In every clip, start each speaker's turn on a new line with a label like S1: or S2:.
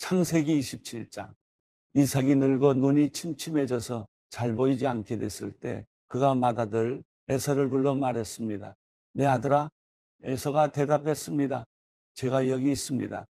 S1: 창세기 27장 이삭이 늙어 눈이 침침해져서 잘 보이지 않게 됐을 때 그가 마다들 에서를 불러 말했습니다. 내 아들아 에서가 대답했습니다. 제가 여기 있습니다.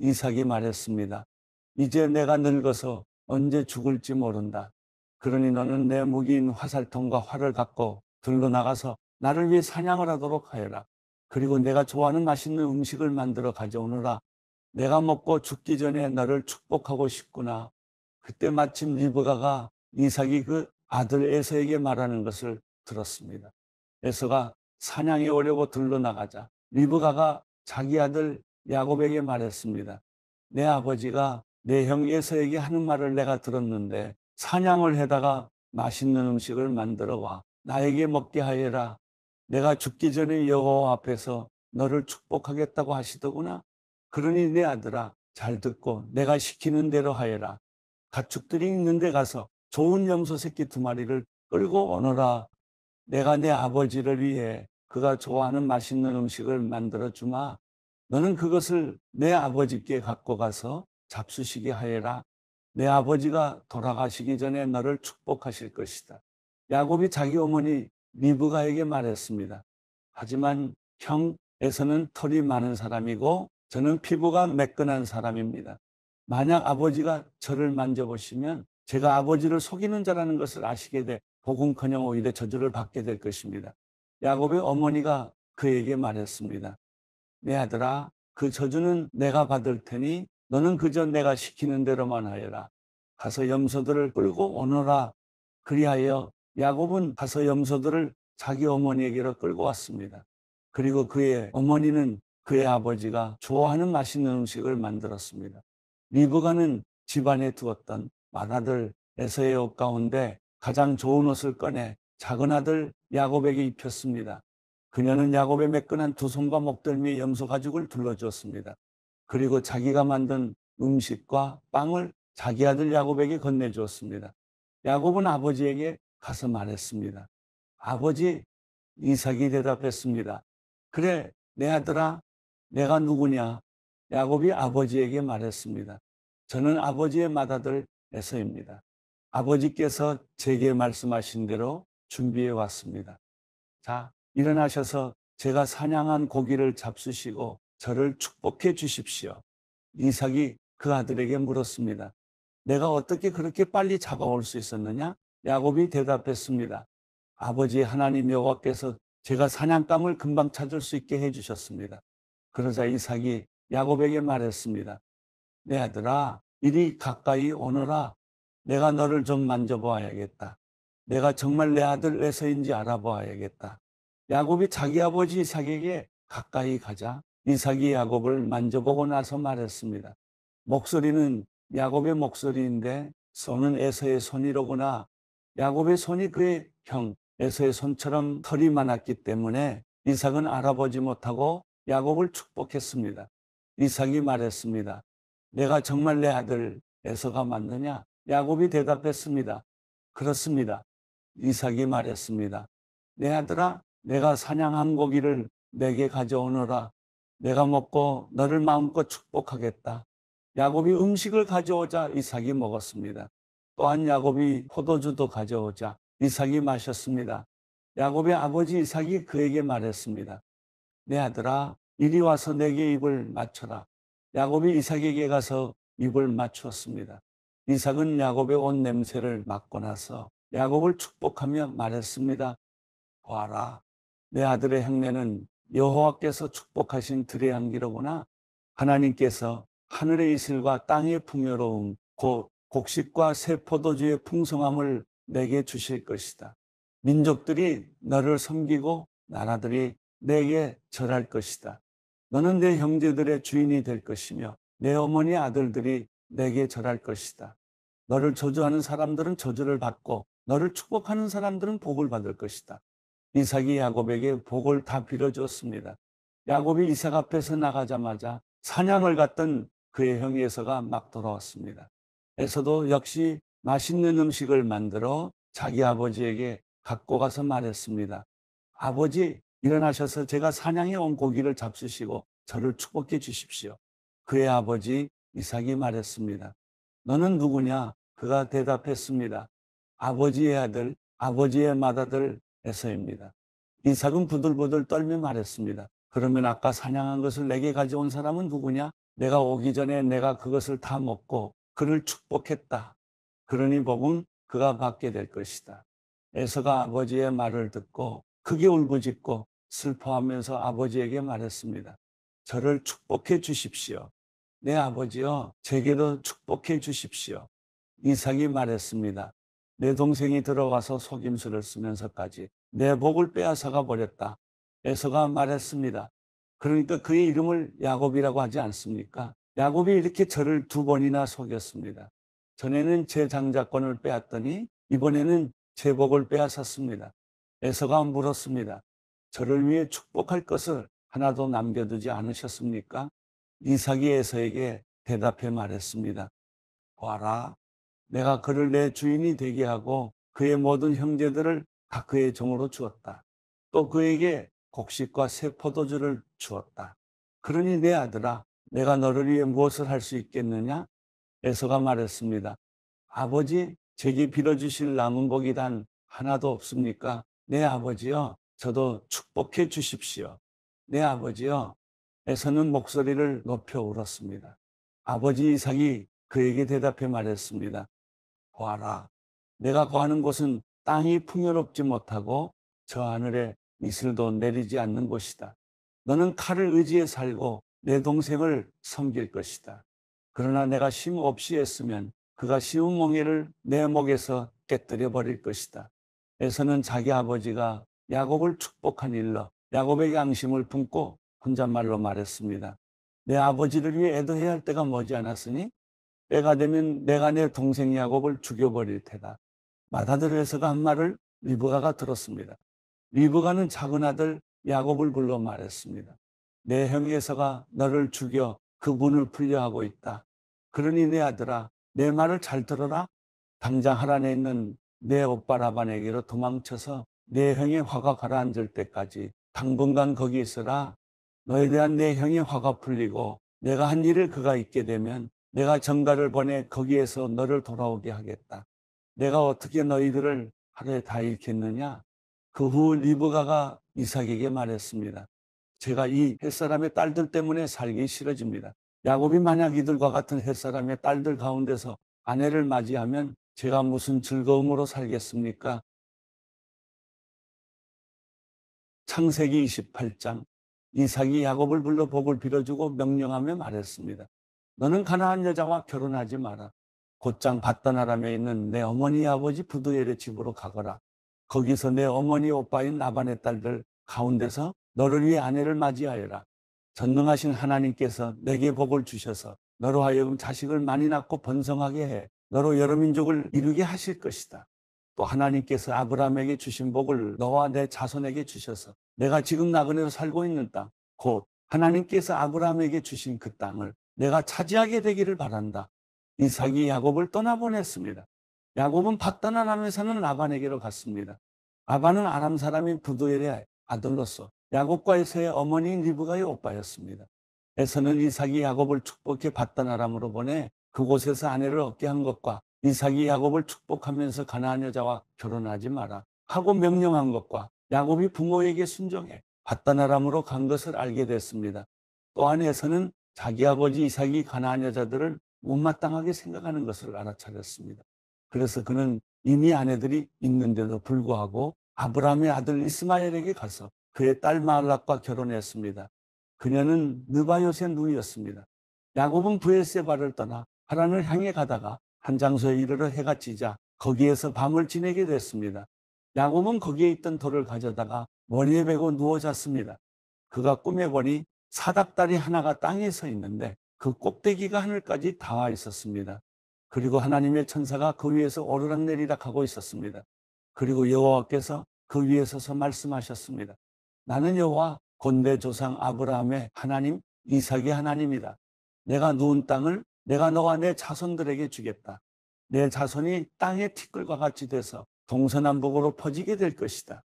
S1: 이삭이 말했습니다. 이제 내가 늙어서 언제 죽을지 모른다. 그러니 너는 내 무기인 화살통과 활을 갖고 들러 나가서 나를 위해 사냥을 하도록 하여라. 그리고 내가 좋아하는 맛있는 음식을 만들어 가져오너라. 내가 먹고 죽기 전에 너를 축복하고 싶구나. 그때 마침 리브가가 이삭이 그 아들 에서에게 말하는 것을 들었습니다. 에서가 사냥이 오려고 들러나가자 리브가가 자기 아들 야곱에게 말했습니다. 내 아버지가 내 형 에서에게 하는 말을 내가 들었는데 사냥을 해다가 맛있는 음식을 만들어 와 나에게 먹게 하여라. 내가 죽기 전에 여호와 앞에서 너를 축복하겠다고 하시더구나. 그러니 내 아들아 잘 듣고 내가 시키는 대로 하여라. 가축들이 있는데 가서 좋은 염소 새끼 두 마리를 끌고 오너라. 내가 내 아버지를 위해 그가 좋아하는 맛있는 음식을 만들어 주마. 너는 그것을 내 아버지께 갖고 가서 잡수시게 하여라. 내 아버지가 돌아가시기 전에 너를 축복하실 것이다. 야곱이 자기 어머니 리브가에게 말했습니다. 하지만 형에서는 털이 많은 사람이고 저는 피부가 매끈한 사람입니다. 만약 아버지가 저를 만져보시면 제가 아버지를 속이는 자라는 것을 아시게 돼 복음커녕 오히려 저주를 받게 될 것입니다. 야곱의 어머니가 그에게 말했습니다. 내 아들아, 그 저주는 내가 받을 테니 너는 그저 내가 시키는 대로만 하여라. 가서 염소들을 끌고 오너라. 그리하여 야곱은 가서 염소들을 자기 어머니에게로 끌고 왔습니다. 그리고 그의 어머니는 그의 아버지가 좋아하는 맛있는 음식을 만들었습니다. 리브가는 집안에 두었던 마나들에서의옷 가운데 가장 좋은 옷을 꺼내 작은 아들 야곱에게 입혔습니다. 그녀는 야곱의 매끈한 두 손과 목덜미 염소 가죽을 둘러주었습니다. 그리고 자기가 만든 음식과 빵을 자기 아들 야곱에게 건네주었습니다. 야곱은 아버지에게 가서 말했습니다. 아버지 이삭이 대답했습니다. 그래 내 아들아 내가 누구냐? 야곱이 아버지에게 말했습니다. 저는 아버지의 맏아들 에서입니다. 아버지께서 제게 말씀하신 대로 준비해 왔습니다. 자, 일어나셔서 제가 사냥한 고기를 잡수시고 저를 축복해 주십시오. 이삭이 그 아들에게 물었습니다. 내가 어떻게 그렇게 빨리 잡아올 수 있었느냐? 야곱이 대답했습니다. 아버지 하나님 여호와께서 제가 사냥감을 금방 찾을 수 있게 해주셨습니다. 그러자 이삭이 야곱에게 말했습니다. 내 아들아, 이리 가까이 오너라. 내가 너를 좀 만져보아야겠다. 내가 정말 내 아들 에서인지 알아보아야겠다. 야곱이 자기 아버지 이삭에게 가까이 가자. 이삭이 야곱을 만져보고 나서 말했습니다. 목소리는 야곱의 목소리인데 손은 에서의 손이로구나. 야곱의 손이 그의 형 에서의 손처럼 털이 많았기 때문에 이삭은 알아보지 못하고 야곱을 축복했습니다. 이삭이 말했습니다. 내가 정말 내 아들 에서가 맞느냐? 야곱이 대답했습니다. 그렇습니다. 이삭이 말했습니다. 내 아들아, 내가 사냥한 고기를 내게 가져오너라. 내가 먹고 너를 마음껏 축복하겠다. 야곱이 음식을 가져오자 이삭이 먹었습니다. 또한 야곱이 포도주도 가져오자 이삭이 마셨습니다. 야곱의 아버지 이삭이 그에게 말했습니다. 내 아들아 이리 와서 내게 입을 맞춰라. 야곱이 이삭에게 가서 입을 맞추었습니다. 이삭은 야곱의 온 냄새를 맡고 나서 야곱을 축복하며 말했습니다. 보아라, 내 아들의 행내는 여호와께서 축복하신 들의 향기로구나. 하나님께서 하늘의 이슬과 땅의 풍요로움, 곧 곡식과 새 포도주의 풍성함을 내게 주실 것이다. 민족들이 너를 섬기고 나라들이 내게 절할 것이다. 너는 내 형제들의 주인이 될 것이며 내 어머니 아들들이 내게 절할 것이다. 너를 저주하는 사람들은 저주를 받고 너를 축복하는 사람들은 복을 받을 것이다. 이삭이 야곱에게 복을 다 빌어줬습니다. 야곱이 이삭 앞에서 나가자마자 사냥을 갔던 그의 형 에서가 막 돌아왔습니다. 에서도 역시 맛있는 음식을 만들어 자기 아버지에게 갖고 가서 말했습니다. 아버지, 일어나셔서 제가 사냥해 온 고기를 잡수시고 저를 축복해 주십시오. 그의 아버지 이삭이 말했습니다. 너는 누구냐? 그가 대답했습니다. 아버지의 아들, 아버지의 맏아들에서입니다. 이삭은 부들부들 떨며 말했습니다. 그러면 아까 사냥한 것을 내게 가져온 사람은 누구냐? 내가 오기 전에 내가 그것을 다 먹고 그를 축복했다. 그러니 복은 그가 받게 될 것이다. 에서가 아버지의 말을 듣고 크게 울부짖고 슬퍼하면서 아버지에게 말했습니다. 저를 축복해 주십시오. 내 네, 아버지여, 제게도 축복해 주십시오. 이삭이 말했습니다. 내 동생이 들어와서 속임수를 쓰면서까지 내 복을 빼앗아가 버렸다. 에서가 말했습니다. 그러니까 그의 이름을 야곱이라고 하지 않습니까? 야곱이 이렇게 저를 두 번이나 속였습니다. 전에는 제 장자권을 빼앗더니 이번에는 제 복을 빼앗았습니다. 에서가 물었습니다. 저를 위해 축복할 것을 하나도 남겨두지 않으셨습니까? 이삭이 에서에게 대답해 말했습니다. 보아라, 내가 그를 내 주인이 되게 하고 그의 모든 형제들을 다 그의 종으로 주었다. 또 그에게 곡식과 새 포도주를 주었다. 그러니 내 아들아, 내가 너를 위해 무엇을 할 수 있겠느냐? 에서가 말했습니다. 아버지, 제게 빌어주실 남은 곡이 단 하나도 없습니까? 내 네 아버지여, 저도 축복해 주십시오. 내 네 아버지여, 에서는 목소리를 높여 울었습니다. 아버지 이삭이 그에게 대답해 말했습니다. 보아라, 내가 거하는 곳은 땅이 풍요롭지 못하고 저 하늘에 이슬도 내리지 않는 곳이다. 너는 칼을 의지해 살고 내 동생을 섬길 것이다. 그러나 내가 쉼 없이 했으면 그가 쉬운 몽해를 내 목에서 깨뜨려 버릴 것이다. 에서는 자기 아버지가 야곱을 축복한 일러 야곱의 양심을 품고 혼잣말로 말했습니다. 내 아버지를 위해 애도해야 할 때가 머지않았으니 때가 되면 내가 내 동생 야곱을 죽여버릴 테다. 마다들에서가 한 말을 리브가가 들었습니다. 리브가는 작은 아들 야곱을 불러 말했습니다. 내 형에서가 너를 죽여 그 문을 풀려 하고 있다. 그러니 내 아들아 내 말을 잘 들어라. 당장 하란에 있는 내 오빠 라반에게로 도망쳐서 내 형의 화가 가라앉을 때까지 당분간 거기 있으라. 너에 대한 내 형의 화가 풀리고 내가 한 일을 그가 잊게 되면 내가 정가를 보내 거기에서 너를 돌아오게 하겠다. 내가 어떻게 너희들을 하루에 다 잃겠느냐? 그 후 리브가가 이삭에게 말했습니다. 제가 이 햇사람의 딸들 때문에 살기 싫어집니다. 야곱이 만약 이들과 같은 햇사람의 딸들 가운데서 아내를 맞이하면 제가 무슨 즐거움으로 살겠습니까? 창세기 28장 이삭이 야곱을 불러 복을 빌어주고 명령하며 말했습니다. 너는 가나안 여자와 결혼하지 마라. 곧장 바다나람에 있는 내 어머니 아버지 부두엘의 집으로 가거라. 거기서 내 어머니 오빠인 나반의 딸들 가운데서 너를 위해 아내를 맞이하여라. 전능하신 하나님께서 내게 복을 주셔서 너로 하여금 자식을 많이 낳고 번성하게 해. 너로 여러 민족을 이루게 하실 것이다. 또 하나님께서 아브라함에게 주신 복을 너와 내 자손에게 주셔서 내가 지금 나그네로 살고 있는 땅, 곧 하나님께서 아브라함에게 주신 그 땅을 내가 차지하게 되기를 바란다. 이삭이 야곱을 떠나보냈습니다. 야곱은 바다나 암에서는 라반에게로 갔습니다. 라반은 아람 사람인 부두엘의 아들로서 야곱과 에서의 어머니 리브가의 오빠였습니다. 에서는 이삭이 야곱을 축복해 바다나 암으로 보내 그곳에서 아내를 얻게 한 것과 이삭이 야곱을 축복하면서 가나안 여자와 결혼하지 마라 하고 명령한 것과 야곱이 부모에게 순종해 바다나람으로 간 것을 알게 됐습니다. 또한에서는 자기 아버지 이삭이 가나안 여자들을 못마땅하게 생각하는 것을 알아차렸습니다. 그래서 그는 이미 아내들이 있는데도 불구하고 아브라함의 아들 이스마엘에게 가서 그의 딸마을락과 결혼했습니다. 그녀는 느바요의 눈이었습니다 야곱은 부엘세바를 떠나 하란을 향해 가다가 한 장소에 이르러 해가 지자 거기에서 밤을 지내게 됐습니다. 야곱은 거기에 있던 돌을 가져다가 머리에 베고 누워 잤습니다. 그가 꿈에 보니 사닥다리 하나가 땅에 서 있는데 그 꼭대기가 하늘까지 닿아 있었습니다. 그리고 하나님의 천사가 그 위에서 오르락내리락 하고 있었습니다. 그리고 여호와께서 그 위에서서 말씀하셨습니다. 나는 여호와 곤대 조상 아브라함의 하나님 이삭의 하나님이다. 내가 누운 땅을 내가 너와 내 자손들에게 주겠다. 내 자손이 땅의 티끌과 같이 돼서 동서남북으로 퍼지게 될 것이다.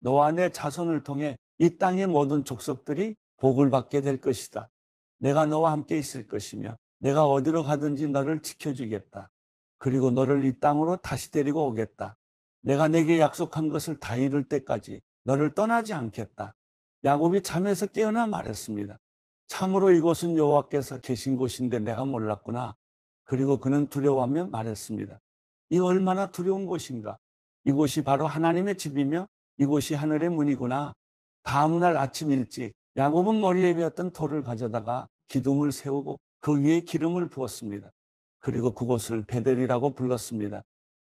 S1: 너와 내 자손을 통해 이 땅의 모든 족속들이 복을 받게 될 것이다. 내가 너와 함께 있을 것이며 내가 어디로 가든지 너를 지켜주겠다. 그리고 너를 이 땅으로 다시 데리고 오겠다. 내가 내게 약속한 것을 다 이룰 때까지 너를 떠나지 않겠다. 야곱이 잠에서 깨어나 말했습니다. 참으로 이곳은 여호와께서 계신 곳인데 내가 몰랐구나. 그리고 그는 두려워하며 말했습니다. 이 얼마나 두려운 곳인가. 이곳이 바로 하나님의 집이며 이곳이 하늘의 문이구나. 다음날 아침 일찍 야곱은 머리에 비었던 돌을 가져다가 기둥을 세우고 그 위에 기름을 부었습니다. 그리고 그곳을 베델이라고 불렀습니다.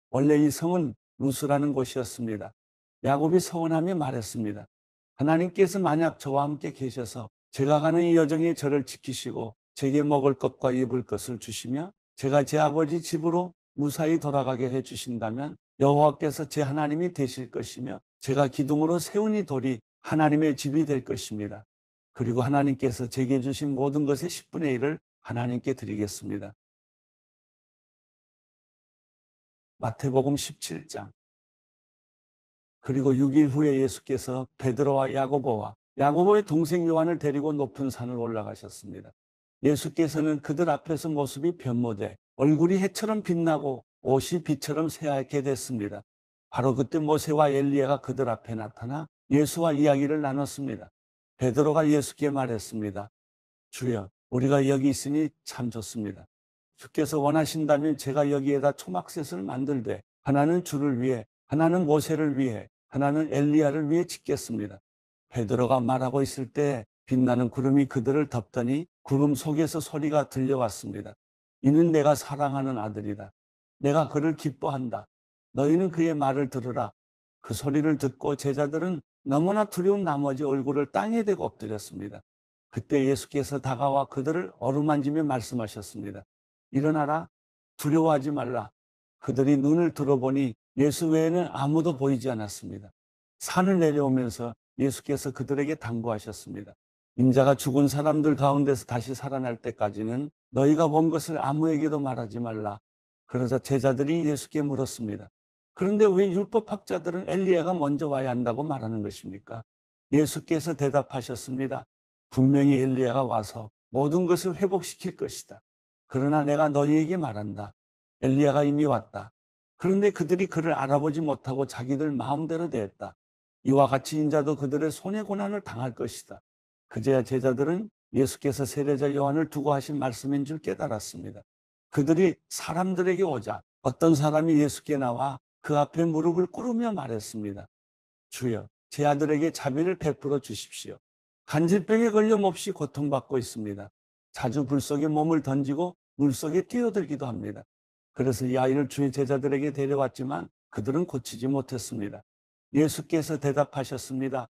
S1: 원래 이 성은 루스라는 곳이었습니다. 야곱이 서운하며 말했습니다. 하나님께서 만약 저와 함께 계셔서 제가 가는 이 여정에 저를 지키시고 제게 먹을 것과 입을 것을 주시며 제가 제 아버지 집으로 무사히 돌아가게 해 주신다면 여호와께서 제 하나님이 되실 것이며 제가 기둥으로 세운 이 돌이 하나님의 집이 될 것입니다. 그리고 하나님께서 제게 주신 모든 것의 10분의 1을 하나님께 드리겠습니다. 마태복음 17장 그리고 6일 후에 예수께서 베드로와 야고보와 야고보의 동생 요한을 데리고 높은 산을 올라가셨습니다. 예수께서는 그들 앞에서 모습이 변모돼 얼굴이 해처럼 빛나고 옷이 빛처럼 새하얗게 됐습니다. 바로 그때 모세와 엘리야가 그들 앞에 나타나 예수와 이야기를 나눴습니다. 베드로가 예수께 말했습니다. 주여, 우리가 여기 있으니 참 좋습니다. 주께서 원하신다면 제가 여기에다 초막셋을 만들되 하나는 주를 위해, 하나는 모세를 위해, 하나는 엘리야를 위해 짓겠습니다. 베드로가 말하고 있을 때 빛나는 구름이 그들을 덮더니 구름 속에서 소리가 들려왔습니다. 이는 내가 사랑하는 아들이다. 내가 그를 기뻐한다. 너희는 그의 말을 들으라. 그 소리를 듣고 제자들은 너무나 두려운 나머지 얼굴을 땅에 대고 엎드렸습니다. 그때 예수께서 다가와 그들을 어루만지며 말씀하셨습니다. 일어나라. 두려워하지 말라. 그들이 눈을 들어보니 예수 외에는 아무도 보이지 않았습니다. 산을 내려오면서 예수께서 그들에게 당부하셨습니다. 인자가 죽은 사람들 가운데서 다시 살아날 때까지는 너희가 본 것을 아무에게도 말하지 말라. 그러자 제자들이 예수께 물었습니다. 그런데 왜 율법학자들은 엘리야가 먼저 와야 한다고 말하는 것입니까? 예수께서 대답하셨습니다. 분명히 엘리야가 와서 모든 것을 회복시킬 것이다. 그러나 내가 너희에게 말한다. 엘리야가 이미 왔다. 그런데 그들이 그를 알아보지 못하고 자기들 마음대로 대했다. 이와 같이 인자도 그들의 손해 고난을 당할 것이다. 그제야 제자들은 예수께서 세례자 요한을 두고 하신 말씀인 줄 깨달았습니다. 그들이 사람들에게 오자 어떤 사람이 예수께 나와 그 앞에 무릎을 꿇으며 말했습니다. 주여, 제 아들에게 자비를 베풀어 주십시오. 간질병에 걸려 몹시 고통받고 있습니다. 자주 불 속에 몸을 던지고 물 속에 뛰어들기도 합니다. 그래서 이 아이를 주의 제자들에게 데려왔지만 그들은 고치지 못했습니다. 예수께서 대답하셨습니다.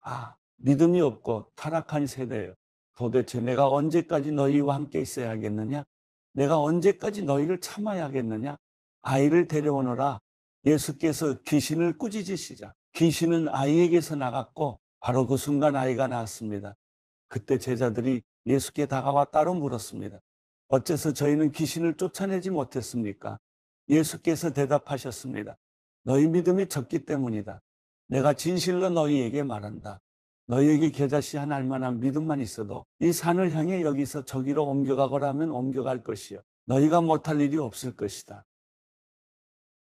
S1: 아, 믿음이 없고 타락한 세대예요. 도대체 내가 언제까지 너희와 함께 있어야 하겠느냐? 내가 언제까지 너희를 참아야 하겠느냐? 아이를 데려오너라. 예수께서 귀신을 꾸짖으시자. 귀신은 아이에게서 나갔고 바로 그 순간 아이가 나왔습니다. 그때 제자들이 예수께 다가와 따로 물었습니다. 어째서 저희는 귀신을 쫓아내지 못했습니까? 예수께서 대답하셨습니다. 너희 믿음이 적기 때문이다. 내가 진실로 너희에게 말한다. 너희에게 겨자씨 하나 알만한 믿음만 있어도 이 산을 향해 여기서 저기로 옮겨가거라 하면 옮겨갈 것이요. 너희가 못할 일이 없을 것이다.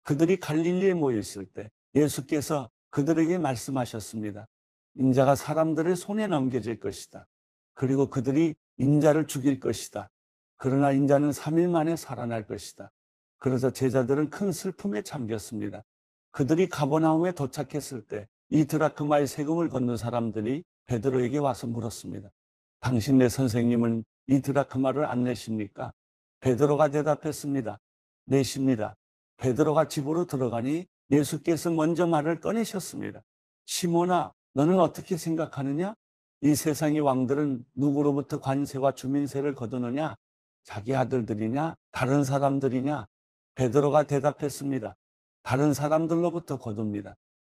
S1: 그들이 갈릴리에 모여 있을 때 예수께서 그들에게 말씀하셨습니다. 인자가 사람들의 손에 넘겨질 것이다. 그리고 그들이 인자를 죽일 것이다. 그러나 인자는 3일 만에 살아날 것이다. 그래서 제자들은 큰 슬픔에 잠겼습니다. 그들이 가버나움에 도착했을 때 이 드라크마의 세금을 걷는 사람들이 베드로에게 와서 물었습니다. 당신네 선생님은 이 드라크마를 안 내십니까? 베드로가 대답했습니다. 내십니다. 베드로가 집으로 들어가니 예수께서 먼저 말을 꺼내셨습니다. 시몬나 너는 어떻게 생각하느냐? 이 세상의 왕들은 누구로부터 관세와 주민세를 거두느냐? 자기 아들들이냐? 다른 사람들이냐? 베드로가 대답했습니다. 다른 사람들로부터 거둡니다.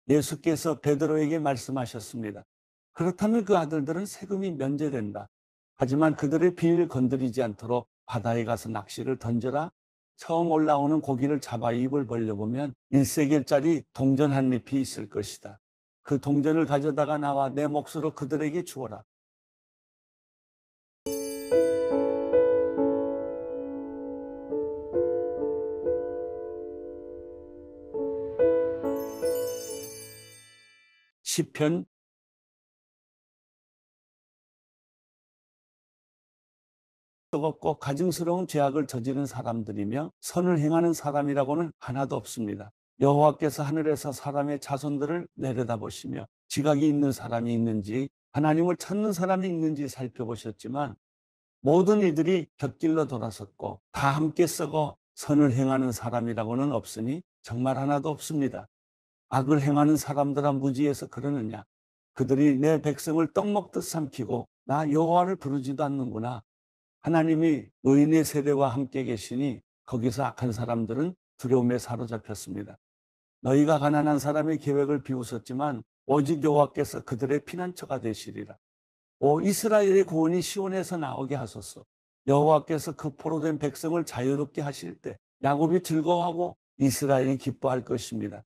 S1: 예수께서 베드로에게 말씀하셨습니다. 그렇다면 그 아들들은 세금이 면제된다. 하지만 그들의 비위를 건드리지 않도록 바다에 가서 낚시를 던져라. 처음 올라오는 고기를 잡아 입을 벌려보면 1세겔짜리 동전 한 잎이 있을 것이다. 그 동전을 가져다가 나와 내 몫으로 그들에게 주어라. 시편 뜨겁고 가증스러운 죄악을 저지른 사람들이며 선을 행하는 사람이라고는 하나도 없습니다. 여호와께서 하늘에서 사람의 자손들을 내려다보시며 지각이 있는 사람이 있는지 하나님을 찾는 사람이 있는지 살펴보셨지만 모든 이들이 곁길로 돌아섰고 다 함께 썩어 선을 행하는 사람이라고는 없으니 정말 하나도 없습니다. 악을 행하는 사람들아 무지해서 그러느냐 그들이 내 백성을 떡 먹듯 삼키고 나 여호와를 부르지도 않는구나 하나님이 의인의 세대와 함께 계시니 거기서 악한 사람들은 두려움에 사로잡혔습니다. 너희가 가난한 사람의 계획을 비웃었지만 오직 여호와께서 그들의 피난처가 되시리라. 오 이스라엘의 고원이 시온에서 나오게 하소서. 여호와께서 그 포로된 백성을 자유롭게 하실 때 야곱이 즐거워하고 이스라엘이 기뻐할 것입니다.